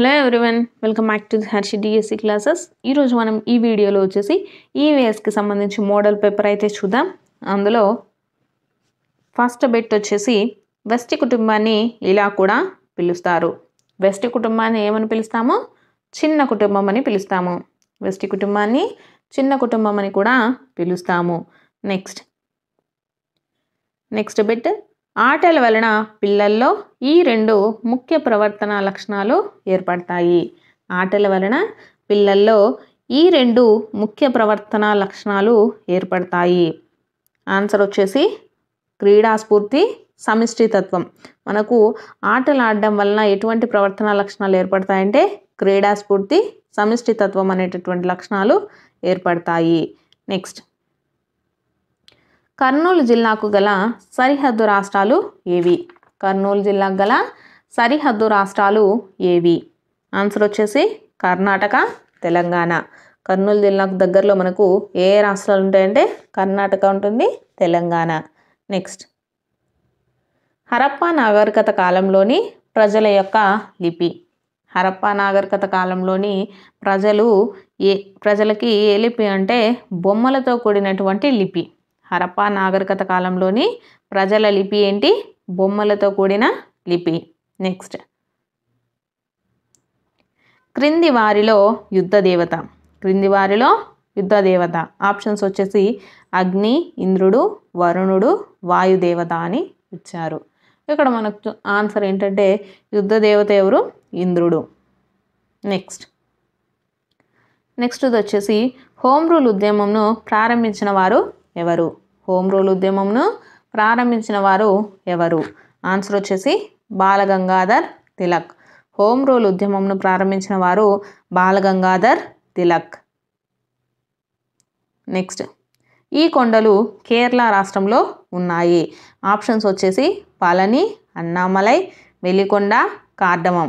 hello everyone welcome back to Harshi DSC classes ఈరోజు మనం ఈ వీడియోలో వచ్చేసి ఈవీఎస్కి e సంబంధించి మోడల్ పేపర్ అయితే చూద్దాం అందులో ఫస్ట్ బెట్ వచ్చేసి వెస్ట్ కుటుంబాన్ని ఇలా కూడా పిలుస్తారు వెస్ట్ కుటుంబాన్ని ఏమని పిలుస్తాము చిన్న కుటుంబం అని పిలుస్తాము వెస్ట్ కుటుంబాన్ని చిన్న కుటుంబం అని కూడా పిలుస్తాము నెక్స్ట్ నెక్స్ట్ బెట్ ఆటల వలన పిల్లల్లో ఈ రెండు ముఖ్య ప్రవర్తన లక్షణాలు ఏర్పడతాయి ఆటల వలన పిల్లల్లో ఈ రెండు ముఖ్య ప్రవర్తన లక్షణాలు ఏర్పడతాయి ఆన్సర్ వచ్చేసి క్రీడాస్ఫూర్తి సమిష్టితత్వం మనకు ఆటలు ఆడడం వలన ఎటువంటి ప్రవర్తన లక్షణాలు ఏర్పడతాయంటే క్రీడాస్ఫూర్తి సమిష్టితత్వం అనేటటువంటి లక్షణాలు ఏర్పడతాయి నెక్స్ట్ కర్నూలు జిల్లాకు గల సరిహద్దు రాష్ట్రాలు ఏవి కర్నూలు జిల్లాకు గల సరిహద్దు రాష్ట్రాలు ఏవి ఆన్సర్ వచ్చేసి కర్ణాటక తెలంగాణ కర్నూలు జిల్లాకు దగ్గరలో మనకు ఏ రాష్ట్రాలు ఉంటాయంటే కర్ణాటక ఉంటుంది తెలంగాణ నెక్స్ట్ హరప్పా నాగరికత కాలంలోని ప్రజల యొక్క లిపి హరప్పా నాగరికత కాలంలోని ప్రజలు ఏ ప్రజలకి ఏ లిపి అంటే బొమ్మలతో కూడినటువంటి లిపి హరప్పా నాగరికత కాలంలోని ప్రజల లిపి ఏంటి బొమ్మలతో కూడిన లిపి నెక్స్ట్ క్రింది వారిలో యుద్ధ దేవత క్రింది వారిలో యుద్ధ దేవత ఆప్షన్స్ వచ్చేసి అగ్ని ఇంద్రుడు వరుణుడు వాయుదేవత అని ఇచ్చారు ఇక్కడ మనకు ఆన్సర్ ఏంటంటే యుద్ధ దేవత ఎవరు ఇంద్రుడు నెక్స్ట్ నెక్స్ట్ వచ్చేసి హోమ్ రూల్ ఉద్యమంను ప్రారంభించిన వారు ఎవరు హోమ్ రూల్ ఉద్యమంను ప్రారంభించిన వారు ఎవరు ఆన్సర్ వచ్చేసి బాలగంగాధర్ తిలక్ హోమ్ రూల్ ఉద్యమంను ప్రారంభించిన వారు బాలగంగాధర్ తిలక్ నెక్స్ట్ ఈ కొండలు కేరళ రాష్ట్రంలో ఉన్నాయి ఆప్షన్స్ వచ్చేసి పళని అన్నామలై వెలికొండ కార్డమం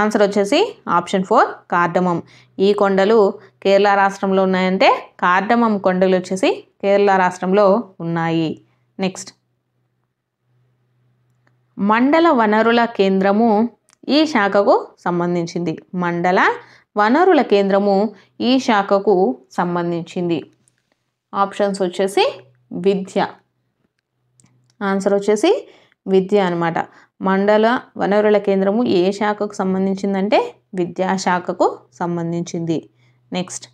ఆన్సర్ వచ్చేసి ఆప్షన్ ఫోర్ కార్డమం ఈ కొండలు కేరళ రాష్ట్రంలో ఉన్నాయంటే కార్డమం కొండలు వచ్చేసి కేరళ రాష్ట్రంలో ఉన్నాయి నెక్స్ట్ మండల వనరుల కేంద్రము ఈ శాఖకు సంబంధించింది మండల వనరుల కేంద్రము ఈ శాఖకు సంబంధించింది ఆప్షన్స్ వచ్చేసి విద్య ఆన్సర్ వచ్చేసి విద్య అనమాట మండల వనరుల కేంద్రము ఏ శాఖకు సంబంధించిందంటే విద్యాశాఖకు సంబంధించింది నెక్స్ట్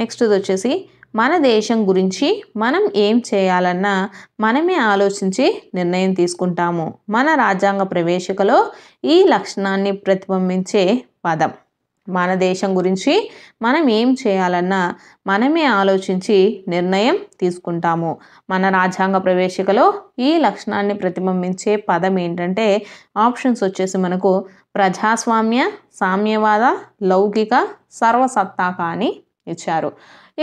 నెక్స్ట్ది వచ్చేసి మన దేశం గురించి మనం ఏం చేయాలన్నా మనమే ఆలోచించి నిర్ణయం తీసుకుంటాము మన రాజ్యాంగ ప్రవేశికలో ఈ లక్షణాన్ని ప్రతిబింబించే పదం మన దేశం గురించి మనం ఏం చేయాలన్నా మనమే ఆలోచించి నిర్ణయం తీసుకుంటాము మన రాజ్యాంగ ప్రవేశికలో ఈ లక్షణాన్ని ప్రతిబింబించే పదం ఏంటంటే ఆప్షన్స్ వచ్చేసి మనకు ప్రజాస్వామ్య సామ్యవాద లౌకిక సర్వసత్తాక అని ఇచ్చారు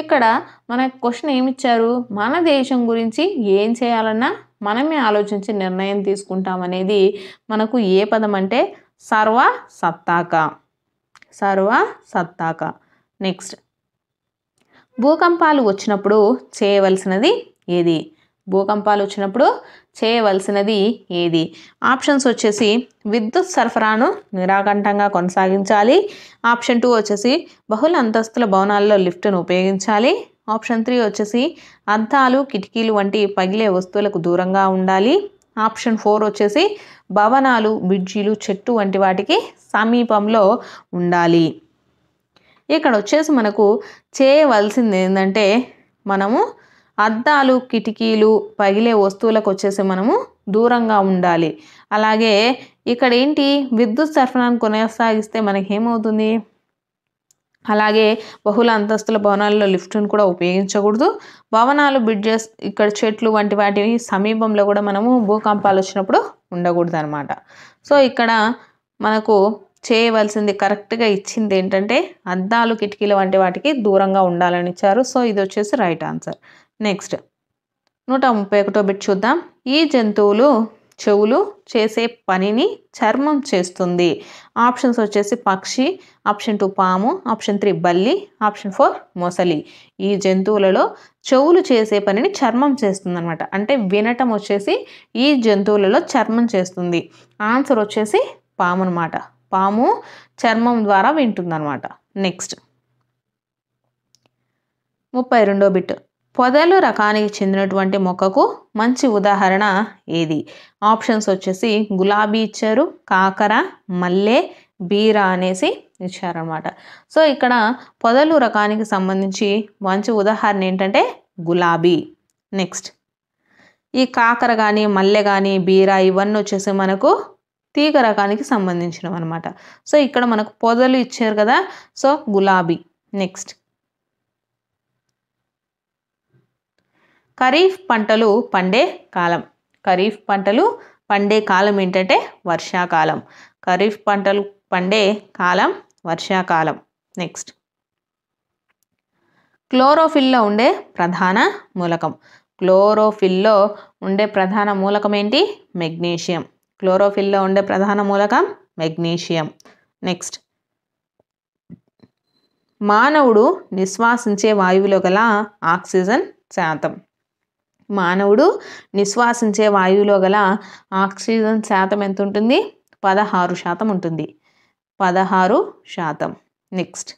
ఇక్కడ మన క్వశ్చన్ ఏమిచ్చారు మన దేశం గురించి ఏం చేయాలన్నా మనమే ఆలోచించి నిర్ణయం తీసుకుంటామనేది మనకు ఏ పదం అంటే సర్వ సత్తాక సర్వ సత్తాక నెక్స్ట్ భూకంపాలు వచ్చినప్పుడు చేయవలసినది ఏది భూకంపాలు వచ్చినప్పుడు చేయవలసినది ఏది ఆప్షన్స్ వచ్చేసి విద్యుత్ సరఫరాను నిరాకంఠంగా కొనసాగించాలి ఆప్షన్ టూ వచ్చేసి బహుళ అంతస్తుల భవనాల్లో లిఫ్ట్ను ఉపయోగించాలి ఆప్షన్ త్రీ వచ్చేసి అద్దాలు కిటికీలు వంటి పగిలే వస్తువులకు దూరంగా ఉండాలి ఆప్షన్ ఫోర్ వచ్చేసి భవనాలు బ్రిడ్జీలు చెట్టు వంటి వాటికి సమీపంలో ఉండాలి ఇక్కడ వచ్చేసి మనకు చేయవలసింది ఏంటంటే మనము అద్దాలు కిటికీలు పగిలే వస్తువులకు వచ్చేసి మనము దూరంగా ఉండాలి అలాగే ఇక్కడ ఏంటి విద్యుత్ సరఫరాను కొనసాగిస్తే మనకి ఏమవుతుంది అలాగే బహుళ అంతస్తుల భవనాల్లో లిఫ్ట్ను కూడా ఉపయోగించకూడదు భవనాలు బ్రిడ్జెస్ ఇక్కడ చెట్లు వంటి వాటి సమీపంలో కూడా మనము భూకంపాలు వచ్చినప్పుడు ఉండకూడదు అనమాట సో ఇక్కడ మనకు చేయవలసింది కరెక్ట్గా ఇచ్చింది ఏంటంటే అద్దాలు కిటికీలు వంటి వాటికి దూరంగా ఉండాలని ఇచ్చారు సో ఇది వచ్చేసి రైట్ ఆన్సర్ నెక్స్ట్ నూట ముప్పై ఒకటో బిట్ చూద్దాం ఈ జంతువులు చెవులు చేసే పనిని చర్మం చేస్తుంది ఆప్షన్స్ వచ్చేసి పక్షి ఆప్షన్ టూ పాము ఆప్షన్ త్రీ బల్లి ఆప్షన్ ఫోర్ మొసలి ఈ జంతువులలో చెవులు చేసే పనిని చర్మం చేస్తుంది అనమాట అంటే వినటం వచ్చేసి ఈ జంతువులలో చర్మం చేస్తుంది ఆన్సర్ వచ్చేసి పాము అనమాట పాము చర్మం ద్వారా వింటుందన్నమాట నెక్స్ట్ ముప్పై రెండో బిట్ పొదలు రకానికి చెందినటువంటి మొక్కకు మంచి ఉదాహరణ ఏది ఆప్షన్స్ వచ్చేసి గులాబీ ఇచ్చారు కాకర మల్లె బీర అనేసి ఇచ్చారనమాట సో ఇక్కడ పొదలు రకానికి సంబంధించి మంచి ఉదాహరణ ఏంటంటే గులాబీ నెక్స్ట్ ఈ కాకర కానీ మల్లె కానీ బీర ఇవన్నీ వచ్చేసి మనకు తీగ రకానికి సంబంధించినవి అనమాట సో ఇక్కడ మనకు పొదలు ఇచ్చారు కదా సో గులాబీ నెక్స్ట్ ఖరీఫ్ పంటలు పండే కాలం ఖరీఫ్ పంటలు పండే కాలం ఏంటంటే వర్షాకాలం ఖరీఫ్ పంటలు పండే కాలం వర్షాకాలం నెక్స్ట్ క్లోరోఫిల్లో ఉండే ప్రధాన మూలకం క్లోరోఫిల్లో ఉండే ప్రధాన మూలకం ఏంటి మెగ్నీషియం క్లోరోఫిల్లో ఉండే ప్రధాన మూలకం మెగ్నీషియం నెక్స్ట్ మానవుడు నిశ్వాసించే వాయువులో గల ఆక్సిజన్ శాతం మానవుడు నిశ్వాసించే వాయువులో గల ఆక్సిజన్ శాతం ఎంత ఉంటుంది పదహారు శాతం ఉంటుంది పదహారు శాతం నెక్స్ట్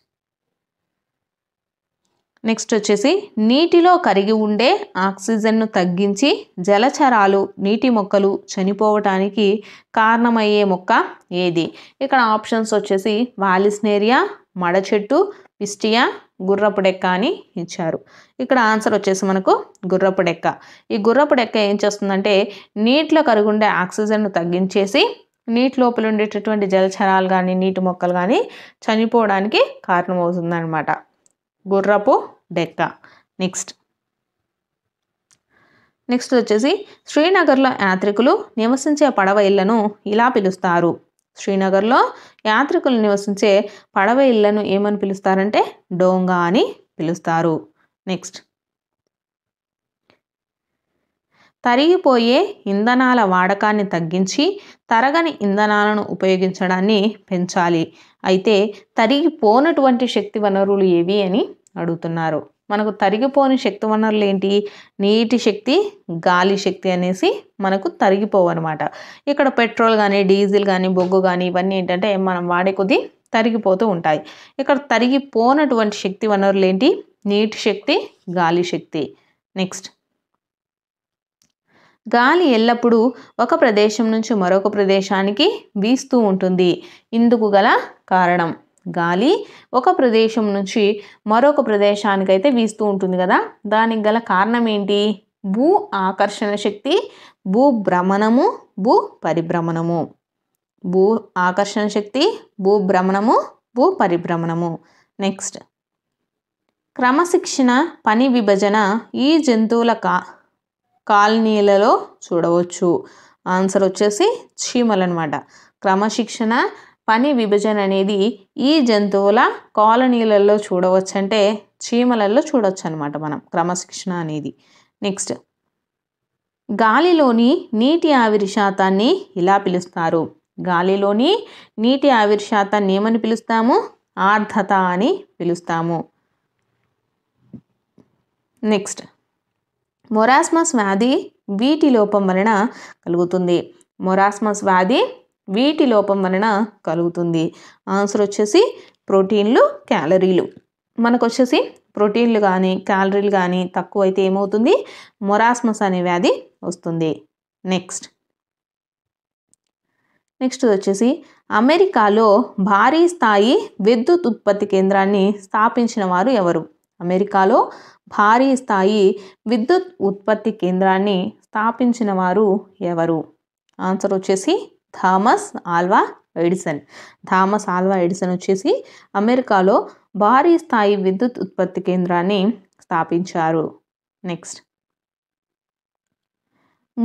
నెక్స్ట్ వచ్చేసి నీటిలో కరిగి ఉండే ఆక్సిజన్ను తగ్గించి జలచరాలు నీటి మొక్కలు చనిపోవటానికి కారణమయ్యే మొక్క ఏది ఇక్కడ ఆప్షన్స్ వచ్చేసి వాలిస్నేరియా మడచెట్టు పిస్టియా గుర్రపు డెక్క అని ఇచ్చారు ఇక్కడ ఆన్సర్ వచ్చేసి మనకు గుర్రపు డెక్క ఈ గుర్రపు డెక్క ఏం చేస్తుందంటే నీటిలో కరుగుండే ఆక్సిజన్ను తగ్గించేసి నీటి లోపల ఉండేటటువంటి జలచరాలు కానీ నీటి మొక్కలు కానీ చనిపోవడానికి కారణమవుతుందన్నమాట గుర్రపు డెక్క నెక్స్ట్ నెక్స్ట్ వచ్చేసి శ్రీనగర్లో యాత్రికులు నివసించే పడవ ఇళ్లను ఇలా పిలుస్తారు శ్రీనగర్లో యాత్రికులు నివసించే పడవ ఇళ్లను ఏమని పిలుస్తారంటే డోంగా అని పిలుస్తారు నెక్స్ట్ తరిగిపోయే ఇంధనాల వాడకాన్ని తగ్గించి తరగని ఇంధనాలను ఉపయోగించడాన్ని పెంచాలి అయితే తరిగిపోనటువంటి శక్తి వనరులు ఏవి అని అడుగుతున్నారు మనకు తరిగిపోని శక్తి వనరులు ఏంటి నీటి శక్తి గాలి శక్తి అనేసి మనకు తరిగిపోవు అనమాట ఇక్కడ పెట్రోల్ కానీ డీజిల్ కానీ బొగ్గు కానీ ఇవన్నీ ఏంటంటే మనం వాడే కొద్దీ తరిగిపోతూ ఉంటాయి ఇక్కడ తరిగిపోనటువంటి శక్తి వనరులు ఏంటి నీటి శక్తి గాలి శక్తి నెక్స్ట్ గాలి ఎల్లప్పుడూ ఒక ప్రదేశం నుంచి మరొక ప్రదేశానికి వీస్తూ ఉంటుంది ఇందుకు గల కారణం గాలి ఒక ప్రదేశం నుంచి మరొక ప్రదేశానికైతే వీస్తూ ఉంటుంది కదా దానికి గల కారణం ఏంటి భూ ఆకర్షణ శక్తి భూ భ్రమణము భూ పరిభ్రమణము భూ ఆకర్షణ శక్తి భూ భ్రమణము భూ పరిభ్రమణము నెక్స్ట్ క్రమశిక్షణ పని విభజన ఈ జంతువుల కా కాలనీలలో చూడవచ్చు ఆన్సర్ వచ్చేసి చీమలు అనమాట క్రమశిక్షణ పని విభజన అనేది ఈ జంతువుల కాలనీలలో చూడవచ్చంటే చీమలలో చూడవచ్చు అనమాట మనం క్రమశిక్షణ అనేది నెక్స్ట్ గాలిలోని నీటి ఆవిరి శాతాన్ని ఇలా పిలుస్తారు గాలిలోని నీటి ఆవిరి శాతాన్ని ఏమని పిలుస్తాము ఆర్ధత అని పిలుస్తాము నెక్స్ట్ మొరాస్మస్ వ్యాధి వీటి లోపం వలన కలుగుతుంది మొరాస్మస్ వ్యాధి వీటి లోపం వలన కలుగుతుంది ఆన్సర్ వచ్చేసి ప్రోటీన్లు క్యాలరీలు మనకు వచ్చేసి ప్రోటీన్లు కానీ క్యాలరీలు కానీ తక్కువ అయితే ఏమవుతుంది మొరాస్మస్ అనే వ్యాధి వస్తుంది నెక్స్ట్ నెక్స్ట్ వచ్చేసి అమెరికాలో భారీ స్థాయి విద్యుత్ ఉత్పత్తి కేంద్రాన్ని స్థాపించిన వారు ఎవరు అమెరికాలో భారీ స్థాయి విద్యుత్ ఉత్పత్తి కేంద్రాన్ని స్థాపించిన వారు ఎవరు ఆన్సర్ వచ్చేసి Thomas Alva Edison Thomas Alva Edison వచ్చేసి అమెరికాలో భారీ స్థాయి విద్యుత్ ఉత్పత్తి కేంద్రాన్ని స్థాపించారు నెక్స్ట్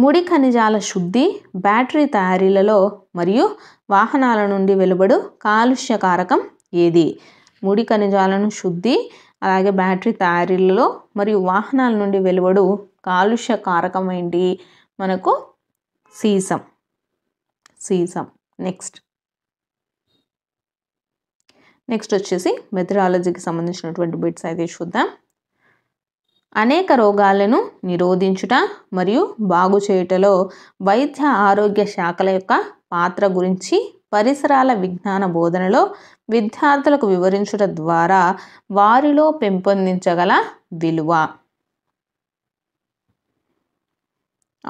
ముడి ఖనిజాల శుద్ధి బ్యాటరీ తయారీలలో మరియు వాహనాల నుండి వెలువడు కాలుష్య కారకం ఏది ముడి ఖనిజాలను శుద్ధి అలాగే బ్యాటరీ తయారీలలో మరియు వాహనాల నుండి వెలువడు కాలుష్య కారకం ఏంటి మనకు సీసం సీజం నెక్స్ట్ నెక్స్ట్ వచ్చేసి మెథడాలజీకి సంబంధించినటువంటి బిట్స్ అయితే చూద్దాం అనేక రోగాలను నిరోధించుట మరియు బాగు చేయుటలో వైద్య ఆరోగ్య శాఖల యొక్క పాత్ర గురించి పరిసరాల విజ్ఞాన బోధనలో విద్యార్థులకు వివరించుట ద్వారా వారిలో పెంపొందించగల విలువ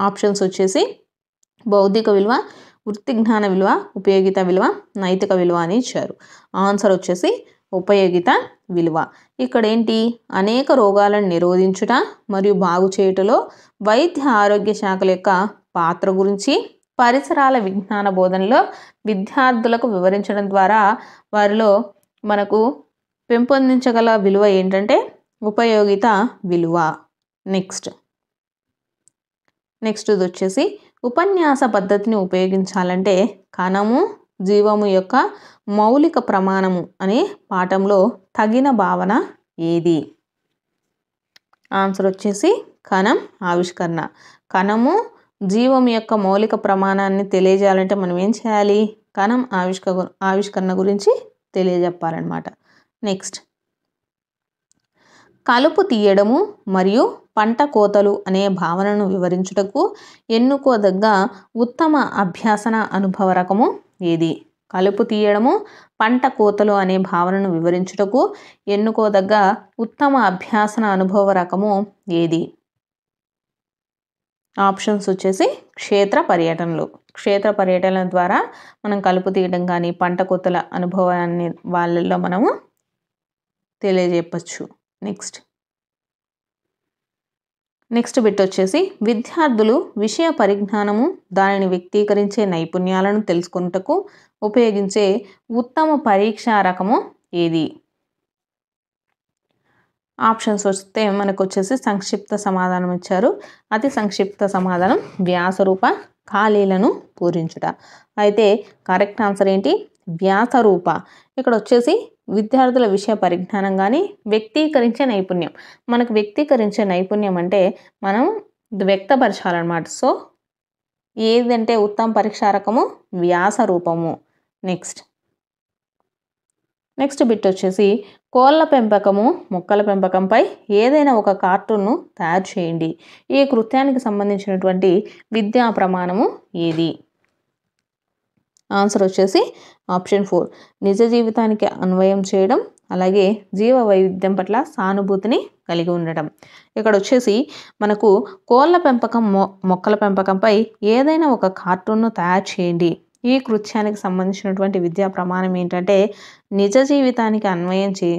ఆప్షన్స్ వచ్చేసి భౌతిక విలువ వృత్తి జ్ఞాన విలువ ఉపయోగిత విలువ నైతిక విలువ అని ఇచ్చారు ఆన్సర్ వచ్చేసి ఉపయోగిత విలువ ఇక్కడ ఏంటి అనేక రోగాలను నిరోధించుట మరియు బాగు చేయుటలో వైద్య ఆరోగ్య శాఖల యొక్క పాత్ర గురించి పరిసరాల విజ్ఞాన బోధనలో విద్యార్థులకు వివరించడం ద్వారా వారిలో మనకు పెంపొందించగల విలువ ఏంటంటే ఉపయోగిత విలువ నెక్స్ట్ నెక్స్ట్ వచ్చేసి ఉపన్యాస పద్ధతిని ఉపయోగించాలంటే కణము జీవము యొక్క మౌలిక ప్రమాణము అనే పాఠంలో తగిన భావన ఏది ఆన్సర్ వచ్చేసి కణం ఆవిష్కరణ కణము జీవం యొక్క మౌలిక ప్రమాణాన్ని తెలియజేయాలంటే మనం ఏం చేయాలి కణం ఆవిష్క ఆవిష్కరణ గురించి తెలియజెప్పాలన్నమాట నెక్స్ట్ కలుపు తీయడము మరియు పంట కోతలు అనే భావనను వివరించుటకు ఎన్నుకోదగ్గ ఉత్తమ అభ్యాసన అనుభవ రకము ఏది కలుపు తీయడము పంట కోతలు అనే భావనను వివరించుటకు ఎన్నుకోదగ్గ ఉత్తమ అభ్యాసన అనుభవ రకము ఏది ఆప్షన్స్ వచ్చేసి క్షేత్ర పర్యటనలు క్షేత్ర పర్యటనల ద్వారా మనం కలుపు తీయడం కానీ పంట కోతల అనుభవాన్ని వాళ్ళల్లో మనము తెలియజెప్పచ్చు నెక్స్ట్ నెక్స్ట్ బిట్ వచ్చేసి విద్యార్థులు విషయ పరిజ్ఞానము దానిని వ్యక్తీకరించే నైపుణ్యాలను తెలుసుకుంటకు ఉపయోగించే ఉత్తమ పరీక్షా రకము ఏది ఆప్షన్స్ వస్తే మనకు వచ్చేసి సంక్షిప్త సమాధానం ఇచ్చారు అతి సంక్షిప్త సమాధానం వ్యాసరూప ఖాళీలను పూరించుట అయితే కరెక్ట్ ఆన్సర్ ఏంటి వ్యాసరూప ఇక్కడ వచ్చేసి విద్యార్థుల విషయ పరిజ్ఞానం కానీ వ్యక్తీకరించే నైపుణ్యం మనకు వ్యక్తీకరించే నైపుణ్యం అంటే మనం వ్యక్తపరచాలన్నమాట సో ఏదంటే ఉత్తమ పరీక్ష రకము వ్యాస రూపము నెక్స్ట్ నెక్స్ట్ బిట్ వచ్చేసి కోళ్ళ పెంపకము మొక్కల పెంపకంపై ఏదైనా ఒక కార్టూన్ను తయారు చేయండి ఈ కృత్యానికి సంబంధించినటువంటి విద్యా ప్రమాణము ఏది ఆన్సర్ వచ్చేసి ఆప్షన్ ఫోర్ నిజ జీవితానికి అన్వయం చేయడం అలాగే జీవ వైవిధ్యం పట్ల సానుభూతిని కలిగి ఉండటం ఇక్కడ వచ్చేసి మనకు కోళ్ళ పెంపకం మొ మొక్కల పెంపకంపై ఏదైనా ఒక కార్టూన్ను తయారు చేయండి ఈ కృత్యానికి సంబంధించినటువంటి విద్యా ప్రమాణం ఏంటంటే నిజ జీవితానికి అన్వయం చే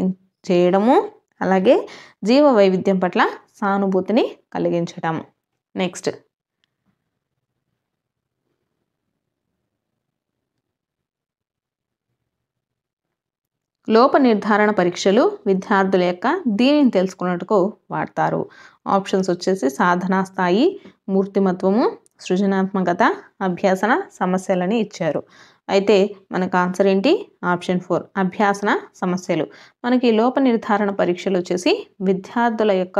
చేయడము అలాగే జీవ వైవిధ్యం పట్ల సానుభూతిని కలిగించటం నెక్స్ట్ లోప నిర్ధారణ పరీక్షలు విద్యార్థుల యొక్క దీనిని తెలుసుకున్నట్టుకు వాడతారు ఆప్షన్స్ వచ్చేసి సాధనా స్థాయి మూర్తిమత్వము సృజనాత్మకత అభ్యాసన సమస్యలని ఇచ్చారు అయితే మనకు ఆన్సర్ ఏంటి ఆప్షన్ ఫోర్ అభ్యాసన సమస్యలు మనకి లోప నిర్ధారణ పరీక్షలు వచ్చేసి విద్యార్థుల యొక్క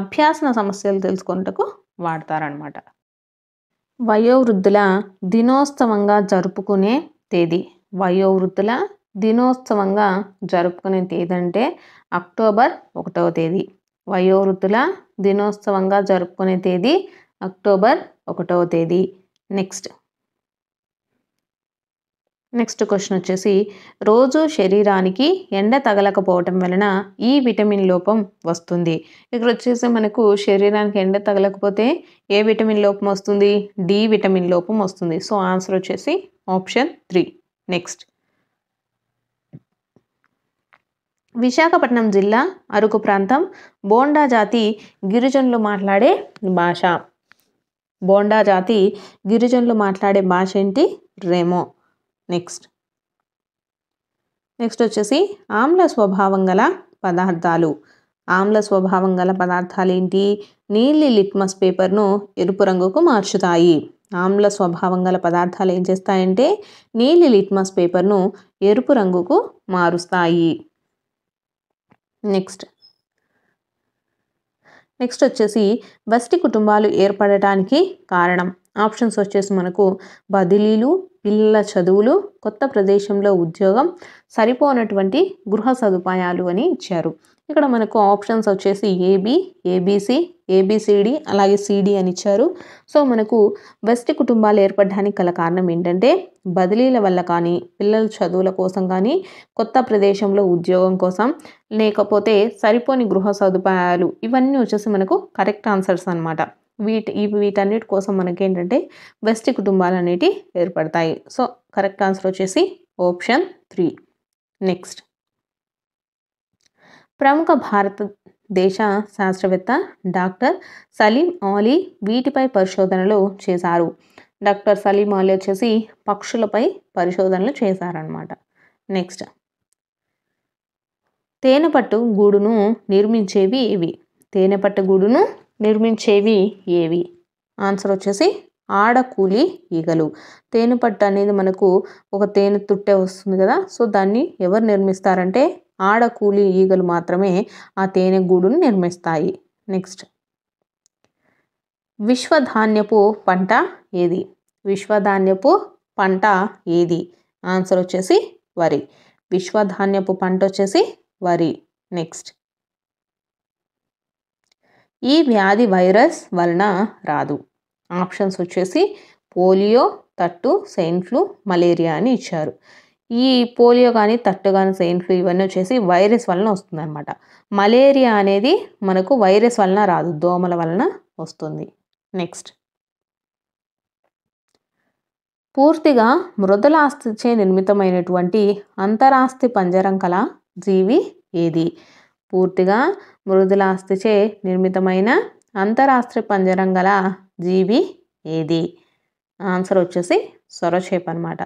అభ్యాసన సమస్యలు తెలుసుకున్నట్టుకు వాడతారనమాట వయోవృద్ధుల దినోత్సవంగా జరుపుకునే తేదీ వయోవృద్ధుల దినోత్సవంగా జరుపుకునే తేదీ అంటే అక్టోబర్ ఒకటవ తేదీ వయోవృద్ధుల దినోత్సవంగా జరుపుకునే తేదీ అక్టోబర్ ఒకటవ తేదీ నెక్స్ట్ నెక్స్ట్ క్వశ్చన్ వచ్చేసి రోజు శరీరానికి ఎండ తగలకపోవటం వలన ఈ విటమిన్ లోపం వస్తుంది ఇక్కడ వచ్చేసి మనకు శరీరానికి ఎండ తగలకపోతే ఏ విటమిన్ లోపం వస్తుంది డి విటమిన్ లోపం వస్తుంది సో ఆన్సర్ వచ్చేసి ఆప్షన్ త్రీ నెక్స్ట్ విశాఖపట్నం జిల్లా అరకు ప్రాంతం బోండా జాతి గిరిజనులు మాట్లాడే భాష బోండా జాతి గిరిజనులు మాట్లాడే భాష ఏంటి రేమో నెక్స్ట్ నెక్స్ట్ వచ్చేసి ఆమ్ల స్వభావం గల పదార్థాలు ఆమ్ల స్వభావం గల పదార్థాలు ఏంటి నీలి లిట్మస్ పేపర్ను ఎరుపు రంగుకు మార్చుతాయి ఆమ్ల స్వభావం గల పదార్థాలు ఏం చేస్తాయంటే నీలి లిట్మస్ పేపర్ను ఎరుపు రంగుకు మారుస్తాయి నెక్స్ట్ నెక్స్ట్ వచ్చేసి బస్తి కుటుంబాలు ఏర్పడటానికి కారణం ఆప్షన్స్ వచ్చేసి మనకు బదిలీలు పిల్లల చదువులు కొత్త ప్రదేశంలో ఉద్యోగం సరిపోనటువంటి గృహ సదుపాయాలు అని ఇచ్చారు ఇక్కడ మనకు ఆప్షన్స్ వచ్చేసి ఏబి ఏబిసి ఏబిసిడి అలాగే సిడి అని ఇచ్చారు సో మనకు వెస్ట్ కుటుంబాలు ఏర్పడడానికి గల కారణం ఏంటంటే బదిలీల వల్ల కానీ పిల్లల చదువుల కోసం కానీ కొత్త ప్రదేశంలో ఉద్యోగం కోసం లేకపోతే సరిపోని గృహ సదుపాయాలు ఇవన్నీ వచ్చేసి మనకు కరెక్ట్ ఆన్సర్స్ అనమాట వీటి వీటన్నిటి కోసం మనకేంటంటే వెస్ట్ కుటుంబాలు అనేటివి ఏర్పడతాయి సో కరెక్ట్ ఆన్సర్ వచ్చేసి ఆప్షన్ త్రీ నెక్స్ట్ ప్రముఖ భారతదేశ శాస్త్రవేత్త డాక్టర్ సలీం ఆలీ వీటిపై పరిశోధనలు చేశారు డాక్టర్ సలీం ఆలీ వచ్చేసి పక్షులపై పరిశోధనలు చేశారనమాట నెక్స్ట్ తేనెపట్టు గూడును నిర్మించేవి ఇవి తేనెపట్టు గూడును నిర్మించేవి ఏవి ఆన్సర్ వచ్చేసి ఆడకూలి ఈగలు తేనెపట్టు అనేది మనకు ఒక తేనె తుట్టే వస్తుంది కదా సో దాన్ని ఎవరు నిర్మిస్తారంటే ఆడ కూలి ఈగలు మాత్రమే ఆ తేనె గూడును నిర్మిస్తాయి నెక్స్ట్ విశ్వధాన్యపు పంట ఏది విశ్వధాన్యపు పంట ఏది ఆన్సర్ వచ్చేసి వరి విశ్వధాన్యపు పంట వచ్చేసి వరి నెక్స్ట్ ఈ వ్యాధి వైరస్ వలన రాదు ఆప్షన్స్ వచ్చేసి పోలియో తట్టు సెయిన్ ఫ్లూ మలేరియా అని ఇచ్చారు ఈ పోలియో కానీ తట్టు కానీ సెయిన్ ఫ్లూ ఇవన్నీ వచ్చేసి వైరస్ వలన వస్తుందన్నమాట మలేరియా అనేది మనకు వైరస్ వలన రాదు దోమల వలన వస్తుంది నెక్స్ట్ పూర్తిగా మృదులాస్థిచే నిర్మితమైనటువంటి అంతరాస్తి పంజరం కల జీవి ఏది పూర్తిగా మృదులాస్తిచే నిర్మితమైన అంతరాస్తి పంజరం గల జీవి ఏది ఆన్సర్ వచ్చేసి సొరచేపు అనమాట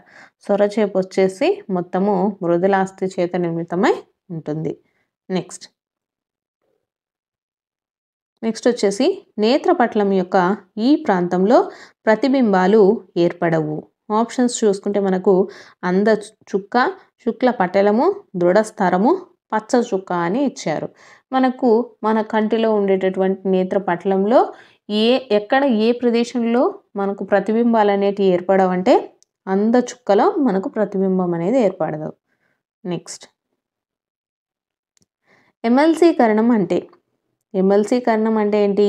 సొరచేపు వచ్చేసి మొత్తము మృదులాస్తి చేత నిర్మితమై ఉంటుంది నెక్స్ట్ నెక్స్ట్ వచ్చేసి నేత్రపట్లం యొక్క ఈ ప్రాంతంలో ప్రతిబింబాలు ఏర్పడవు ఆప్షన్స్ చూసుకుంటే మనకు అంద చుక్క శుక్ల పటలము దృఢస్థరము పచ్చ చుక్క అని ఇచ్చారు మనకు మన కంటిలో ఉండేటటువంటి నేత్రపట్లంలో ఏ ఎక్కడ ఏ ప్రదేశంలో మనకు ప్రతిబింబాలు అనేటివి ఏర్పడవంటే అంద చుక్కలో మనకు ప్రతిబింబం అనేది ఏర్పడదు నెక్స్ట్ ఎమ్మెల్సీకరణం అంటే ఎమ్మెల్సీకరణం అంటే ఏంటి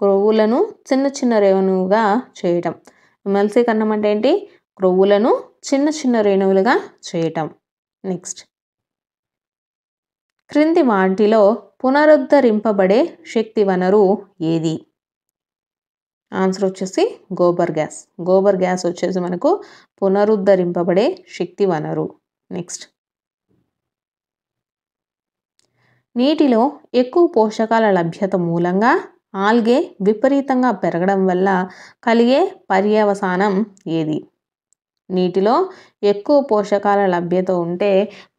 క్రొవ్వులను చిన్న చిన్న రేణువుగా చేయటం ఎమ్మెల్సీకరణం అంటే ఏంటి క్రొవ్వులను చిన్న చిన్న రేణువులుగా చేయటం నెక్స్ట్ క్రింది వాటిలో పునరుద్ధరింపబడే శక్తి వనరు ఏది ఆన్సర్ వచ్చేసి గోబర్ గ్యాస్ గోబర్ గ్యాస్ వచ్చేసి మనకు పునరుద్ధరింపబడే శక్తి వనరు నెక్స్ట్ నీటిలో ఎక్కువ పోషకాల లభ్యత మూలంగా ఆల్గే విపరీతంగా పెరగడం వల్ల కలిగే పర్యవసానం ఏది నీటిలో ఎక్కువ పోషకాల లభ్యత ఉంటే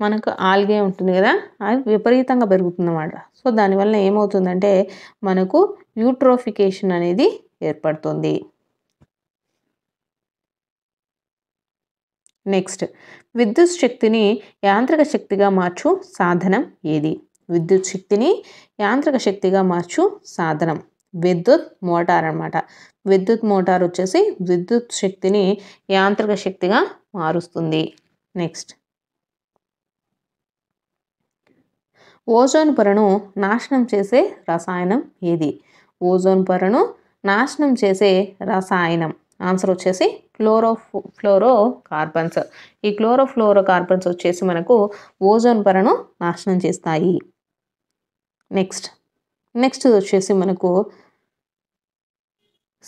మనకు ఆల్గే ఉంటుంది కదా అది విపరీతంగా పెరుగుతుందన్నమాట సో దానివల్ల ఏమవుతుందంటే మనకు యూట్రోఫికేషన్ అనేది ఏర్పడుతుంది నెక్స్ట్ విద్యుత్ శక్తిని యాంత్రిక శక్తిగా మార్చు సాధనం ఏది విద్యుత్ శక్తిని యాంత్రిక శక్తిగా మార్చు సాధనం విద్యుత్ మోటార్ అనమాట విద్యుత్ మోటార్ వచ్చేసి విద్యుత్ శక్తిని యాంత్రిక శక్తిగా మారుస్తుంది నెక్స్ట్ ఓజోన్ పొరను నాశనం చేసే రసాయనం ఏది ఓజోన్ పొరను నాశనం చేసే రసాయనం ఆన్సర్ వచ్చేసి క్లోరో ఫ్లోరో కార్బన్స్ ఈ క్లోరో ఫ్లోరో కార్బన్స్ వచ్చేసి మనకు ఓజోన్ పొరను నాశనం చేస్తాయి నెక్స్ట్ నెక్స్ట్ వచ్చేసి మనకు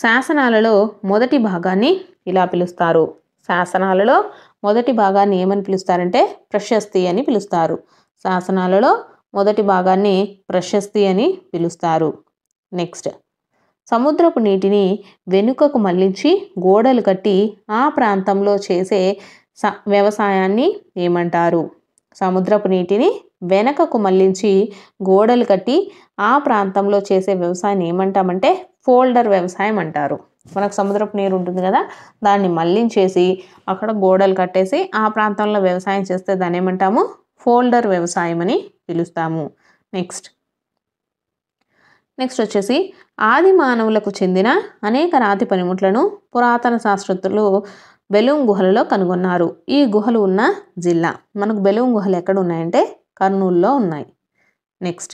శాసనాలలో మొదటి భాగాన్ని ఇలా పిలుస్తారు శాసనాలలో మొదటి భాగాన్ని ఏమని పిలుస్తారంటే ప్రశస్తి అని పిలుస్తారు శాసనాలలో మొదటి భాగాన్ని ప్రశస్తి అని పిలుస్తారు నెక్స్ట్ సముద్రపు నీటిని వెనుకకు మళ్లించి గోడలు కట్టి ఆ ప్రాంతంలో చేసే స వ్యవసాయాన్ని ఏమంటారు సముద్రపు నీటిని వెనకకు మళ్లించి గోడలు కట్టి ఆ ప్రాంతంలో చేసే వ్యవసాయం ఏమంటామంటే ఫోల్డర్ వ్యవసాయం అంటారు మనకు సముద్రపు నీరు ఉంటుంది కదా దాన్ని మళ్లించేసి అక్కడ గోడలు కట్టేసి ఆ ప్రాంతంలో వ్యవసాయం చేస్తే దాన్ని ఏమంటాము ఫోల్డర్ వ్యవసాయం అని పిలుస్తాము నెక్స్ట్ నెక్స్ట్ వచ్చేసి ఆది మానవులకు చెందిన అనేక రాతి పనిముట్లను పురాతన శాస్త్రతులు బెలూం గుహలలో కనుగొన్నారు ఈ గుహలు ఉన్న జిల్లా మనకు బెలూం గుహలు ఎక్కడ ఉన్నాయంటే కర్నూలులో ఉన్నాయి నెక్స్ట్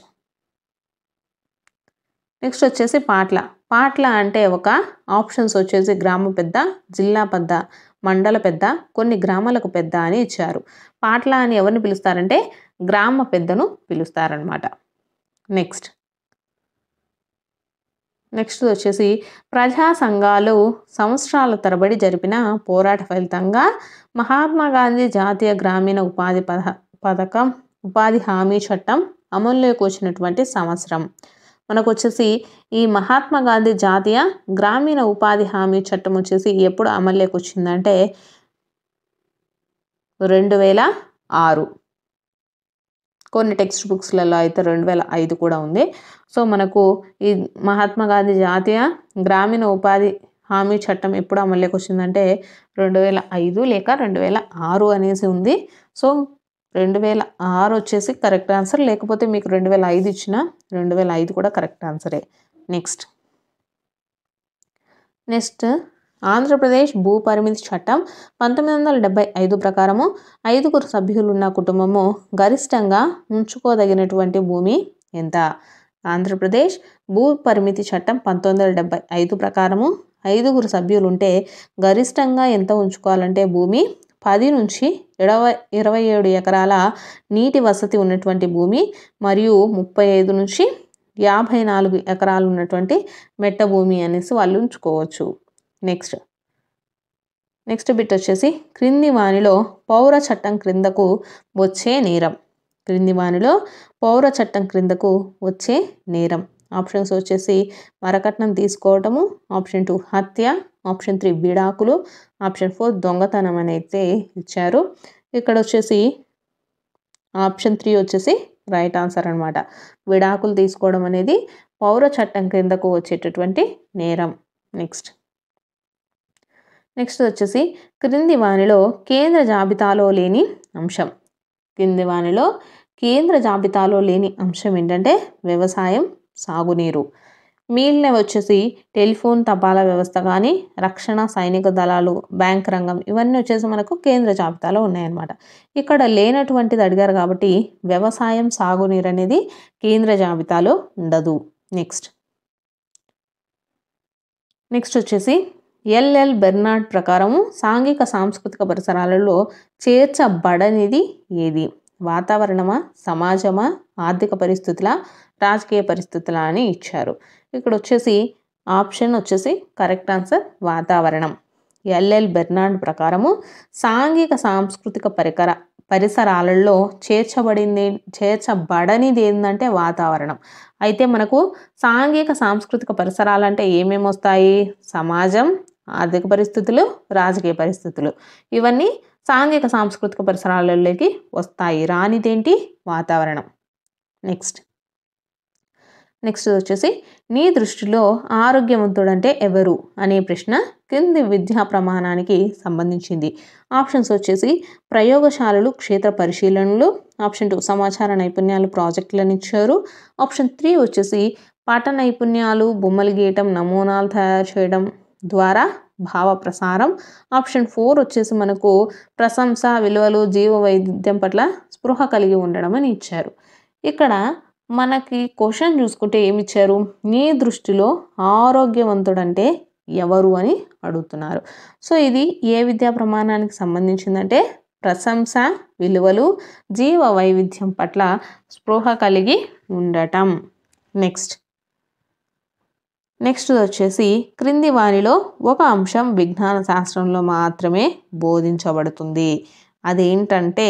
నెక్స్ట్ వచ్చేసి పాట్ల పాట్ల అంటే ఒక ఆప్షన్స్ వచ్చేసి గ్రామ పెద్ద జిల్లా పెద్ద మండల పెద్ద కొన్ని గ్రామాలకు పెద్ద అని ఇచ్చారు పాట్ల అని ఎవరిని పిలుస్తారంటే గ్రామ పెద్దను పిలుస్తారనమాట నెక్స్ట్ నెక్స్ట్ వచ్చేసి ప్రజా సంఘాలు సంవత్సరాల తరబడి జరిపిన పోరాట ఫలితంగా మహాత్మా గాంధీ జాతీయ గ్రామీణ ఉపాధి పథ పథకం ఉపాధి హామీ చట్టం అమల్లోకి వచ్చినటువంటి సంవత్సరం మనకు వచ్చేసి ఈ మహాత్మా గాంధీ జాతీయ గ్రామీణ ఉపాధి హామీ చట్టం వచ్చేసి ఎప్పుడు అమల్లోకి వచ్చిందంటే రెండు వేల ఆరు కొన్ని టెక్స్ట్ బుక్స్లలో అయితే రెండు వేల ఐదు కూడా ఉంది సో మనకు ఈ మహాత్మా గాంధీ జాతీయ గ్రామీణ ఉపాధి హామీ చట్టం ఎప్పుడు అమల్లోకి వచ్చిందంటే రెండు వేల ఐదు లేక రెండు వేల ఆరు అనేసి ఉంది సో రెండు వేల ఆరు వచ్చేసి కరెక్ట్ ఆన్సర్ లేకపోతే మీకు రెండు వేల ఐదు ఇచ్చిన రెండు వేల ఐదు కూడా కరెక్ట్ ఆన్సరే నెక్స్ట్ నెక్స్ట్ ఆంధ్రప్రదేశ్ భూ పరిమితి చట్టం పంతొమ్మిది వందల డెబ్బై ఐదు ప్రకారము ఐదుగురు సభ్యులున్న కుటుంబము గరిష్టంగా ఉంచుకోదగినటువంటి భూమి ఎంత ఆంధ్రప్రదేశ్ భూ పరిమితి చట్టం పంతొమ్మిది వందల డెబ్బై ఐదు ప్రకారము ఐదుగురు సభ్యులుంటే గరిష్టంగా ఎంత ఉంచుకోవాలంటే భూమి పది నుంచి ఇరవై ఇరవై ఏడు ఎకరాల నీటి వసతి ఉన్నటువంటి భూమి మరియు ముప్పై ఐదు నుంచి యాభై నాలుగు ఎకరాలు ఉన్నటువంటి మెట్ట భూమి అనేసి వాళ్ళు ఉంచుకోవచ్చు నెక్స్ట్ నెక్స్ట్ బిట్ వచ్చేసి క్రింది వాణిలో పౌర చట్టం క్రిందకు వచ్చే నేరం క్రింది వాణిలో పౌర చట్టం క్రిందకు వచ్చే నేరం ఆప్షన్స్ వచ్చేసి మరకట్నం తీసుకోవటము ఆప్షన్ టూ హత్య ఆప్షన్ త్రీ విడాకులు ఆప్షన్ ఫోర్ దొంగతనం అని అయితే ఇచ్చారు ఇక్కడ వచ్చేసి ఆప్షన్ త్రీ వచ్చేసి రైట్ ఆన్సర్ అనమాట విడాకులు తీసుకోవడం అనేది పౌర చట్టం క్రిందకు వచ్చేటటువంటి నేరం నెక్స్ట్ నెక్స్ట్ వచ్చేసి క్రింది వానిలో కేంద్ర జాబితాలో లేని అంశం క్రింది వానిలో కేంద్ర జాబితాలో లేని అంశం ఏంటంటే వ్యవసాయం సాగునీరు మిగిలిన వచ్చేసి టెలిఫోన్ తపాలా వ్యవస్థ కానీ రక్షణ సైనిక దళాలు బ్యాంక్ రంగం ఇవన్నీ వచ్చేసి మనకు కేంద్ర జాబితాలో ఉన్నాయన్నమాట ఇక్కడ లేనటువంటిది అడిగారు కాబట్టి వ్యవసాయం సాగునీరు అనేది కేంద్ర జాబితాలో ఉండదు నెక్స్ట్ నెక్స్ట్ వచ్చేసి ఎల్ఎల్ బెర్నాడ్ ప్రకారము సాంఘిక సాంస్కృతిక పరిసరాలలో చేర్చబడనిది ఏది వాతావరణమా సమాజమా ఆర్థిక పరిస్థితుల రాజకీయ పరిస్థితుల అని ఇచ్చారు ఇక్కడ వచ్చేసి ఆప్షన్ వచ్చేసి కరెక్ట్ ఆన్సర్ వాతావరణం ఎల్ఎల్ బెర్నాడ్ ప్రకారము సాంఘిక సాంస్కృతిక పరికర పరిసరాలలో చేర్చబడింది చేర్చబడనిది ఏంటంటే వాతావరణం అయితే మనకు సాంఘిక సాంస్కృతిక పరిసరాలు అంటే ఏమేమి వస్తాయి సమాజం ఆర్థిక పరిస్థితులు రాజకీయ పరిస్థితులు ఇవన్నీ సాంఘిక సాంస్కృతిక పరిసరాలలోకి వస్తాయి రానిదేంటి వాతావరణం నెక్స్ట్ నెక్స్ట్ వచ్చేసి నీ దృష్టిలో ఆరోగ్యవంతుడు అంటే ఎవరు అనే ప్రశ్న కింది విద్యా ప్రమాణానికి సంబంధించింది ఆప్షన్స్ వచ్చేసి ప్రయోగశాలలు క్షేత్ర పరిశీలనలు ఆప్షన్ టూ సమాచార నైపుణ్యాలు ప్రాజెక్టులను ఇచ్చారు ఆప్షన్ త్రీ వచ్చేసి పాట నైపుణ్యాలు బొమ్మలు గీయటం నమూనాలు తయారు చేయడం ద్వారా భావ ప్రసారం ఆప్షన్ ఫోర్ వచ్చేసి మనకు ప్రశంస విలువలు జీవ వైవిధ్యం పట్ల స్పృహ కలిగి ఉండడం అని ఇచ్చారు ఇక్కడ మనకి క్వశ్చన్ చూసుకుంటే ఏమిచ్చారు నీ దృష్టిలో ఆరోగ్యవంతుడంటే ఎవరు అని అడుగుతున్నారు సో ఇది ఏ విద్యా ప్రమాణానికి సంబంధించిందంటే ప్రశంస విలువలు జీవ వైవిధ్యం పట్ల స్పృహ కలిగి ఉండటం నెక్స్ట్ నెక్స్ట్ వచ్చేసి క్రింది వాణిలో ఒక అంశం విజ్ఞాన శాస్త్రంలో మాత్రమే బోధించబడుతుంది అదేంటంటే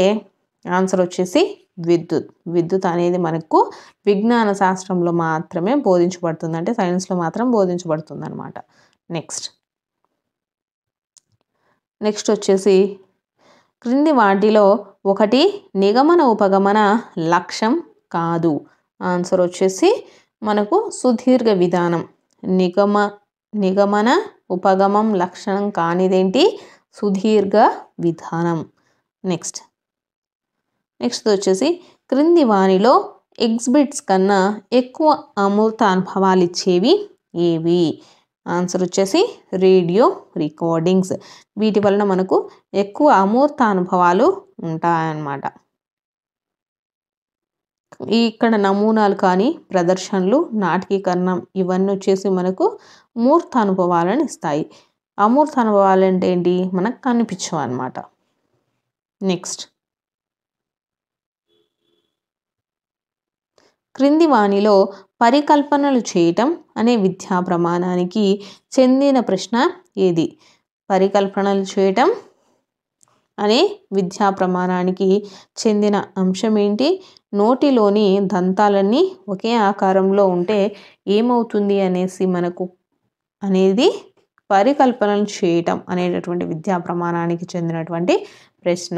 ఆన్సర్ వచ్చేసి విద్యుత్ విద్యుత్ అనేది మనకు విజ్ఞాన శాస్త్రంలో మాత్రమే బోధించబడుతుంది అంటే సైన్స్లో మాత్రం బోధించబడుతుంది అనమాట నెక్స్ట్ నెక్స్ట్ వచ్చేసి క్రింది వాటిలో ఒకటి నిగమన ఉపగమన లక్ష్యం కాదు ఆన్సర్ వచ్చేసి మనకు సుదీర్ఘ విధానం నిగమ నిగమన ఉపగమం లక్షణం కానిదేంటి సుదీర్ఘ విధానం నెక్స్ట్ నెక్స్ట్ వచ్చేసి క్రింది వాణిలో ఎగ్జిబిట్స్ కన్నా ఎక్కువ అమృత అనుభవాలు ఇచ్చేవి ఏవి ఆన్సర్ వచ్చేసి రేడియో రికార్డింగ్స్ వీటి వలన మనకు ఎక్కువ అమూర్త అనుభవాలు ఉంటాయన్నమాట ఇక్కడ నమూనాలు కానీ ప్రదర్శనలు నాటకీకరణం ఇవన్నీ వచ్చేసి మనకు మూర్త అనుభవాలను ఇస్తాయి అమూర్త అనుభవాలు అంటే ఏంటి మనకు కనిపించవు అనమాట నెక్స్ట్ క్రింది వాణిలో పరికల్పనలు చేయటం అనే విద్యా ప్రమాణానికి చెందిన ప్రశ్న ఏది పరికల్పనలు చేయటం అనే విద్యా ప్రమాణానికి చెందిన అంశం ఏంటి నోటిలోని దంతాలన్నీ ఒకే ఆకారంలో ఉంటే ఏమవుతుంది అనేసి మనకు అనేది పరికల్పనలు చేయటం అనేటటువంటి విద్యా ప్రమాణానికి చెందినటువంటి ప్రశ్న